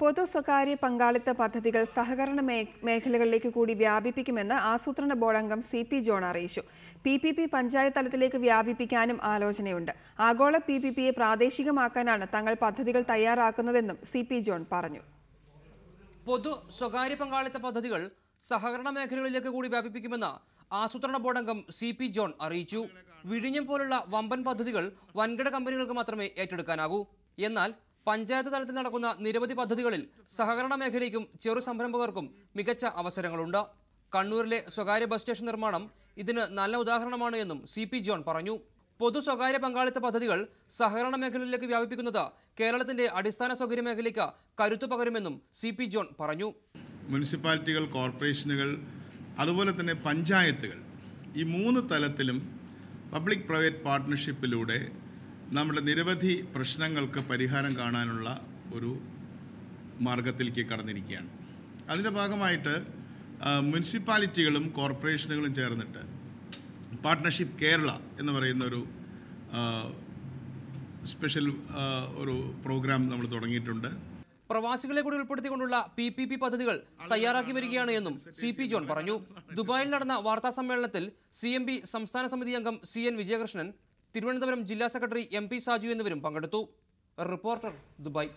പൊതു സ്വകാര്യ പങ്കാളിത്ത പദ്ധതികൾ സഹകരണ മേഖലകളിലേക്ക് കൂടി വ്യാപിപ്പിക്കുമെന്ന് ആസൂത്രണ ബോർഡ് അംഗം സി പി ജോൺ അറിയിച്ചു പി പി പി പഞ്ചായത്ത് തലത്തിലേക്ക് വ്യാപിപ്പിക്കാനും ആലോചനയുണ്ട് ആഗോള പി പി പിയെ പ്രാദേശികമാക്കാനാണ് തങ്ങൾ പദ്ധതികൾ തയ്യാറാക്കുന്നതെന്നും സി പി ജോൺ പറഞ്ഞു പൊതു സ്വകാര്യ പങ്കാളിത്ത പദ്ധതികൾ സഹകരണ മേഖലകളിലേക്ക് കൂടി വ്യാപിപ്പിക്കുമെന്ന് ആസൂത്രണ ബോർഡ് അംഗം സി പി ജോൺ അറിയിച്ചു വിഴിഞ്ഞം പോലുള്ള വമ്പൻ പദ്ധതികൾ വൻകിട കമ്പനികൾക്ക് മാത്രമേ ഏറ്റെടുക്കാനാകൂ എന്നാൽ പഞ്ചായത്ത് തലത്തിൽ നടക്കുന്ന നിരവധി പദ്ധതികളിൽ സഹകരണ മേഖലയ്ക്കും ചെറു സംരംഭകർക്കും മികച്ച അവസരങ്ങളുണ്ട് കണ്ണൂരിലെ സ്വകാര്യ ബസ് സ്റ്റേഷൻ നിർമ്മാണം ഇതിന് നല്ല ഉദാഹരണമാണ് എന്നും സി പി ജോൺ പറഞ്ഞു പൊതു സ്വകാര്യ പങ്കാളിത്ത പദ്ധതികൾ സഹകരണ മേഖലയിലേക്ക് വ്യാപിപ്പിക്കുന്നത് കേരളത്തിന്റെ അടിസ്ഥാന സൗകര്യ മേഖലയ്ക്ക് കരുത്തു പകരുമെന്നും സി പി ജോൺ പറഞ്ഞു മുനിസിപ്പാലിറ്റികൾ കോർപ്പറേഷനുകൾ അതുപോലെ തന്നെ പഞ്ചായത്തുകൾ ഈ മൂന്ന് തലത്തിലും പബ്ലിക് പ്രൈവറ്റ് പാർട്ട്ണർഷിപ്പിലൂടെ നമ്മുടെ നിരവധി പ്രശ്നങ്ങൾക്ക് പരിഹാരം കാണാനുള്ള ഒരു മാർഗത്തിലേക്ക് കടന്നിരിക്കുകയാണ് അതിൻ്റെ ഭാഗമായിട്ട് മുനിസിപ്പാലിറ്റികളും കോർപ്പറേഷനുകളും ചേർന്നിട്ട് പാർട്ട്ണർഷിപ്പ് കേരള എന്ന് പറയുന്ന ഒരു സ്പെഷ്യൽ ഒരു പ്രോഗ്രാം നമ്മൾ തുടങ്ങിയിട്ടുണ്ട് പ്രവാസികളെ കൂടി ഉൾപ്പെടുത്തിക്കൊണ്ടുള്ള പി പി പി പദ്ധതികൾ തയ്യാറാക്കി വരികയാണ് എന്നും സി പി ജോൺ പറഞ്ഞു ദുബായിൽ നടന്ന വാർത്താ സമ്മേളനത്തിൽ സി എം പി സംസ്ഥാന സമിതി അംഗം സി എൻ വിജയകൃഷ്ണൻ തിരുവനന്തപുരം ജില്ലാ സെക്രട്ടറി എം പി സാജു എന്നിവരും പങ്കെടുത്തു റിപ്പോർട്ടർ ദുബായ്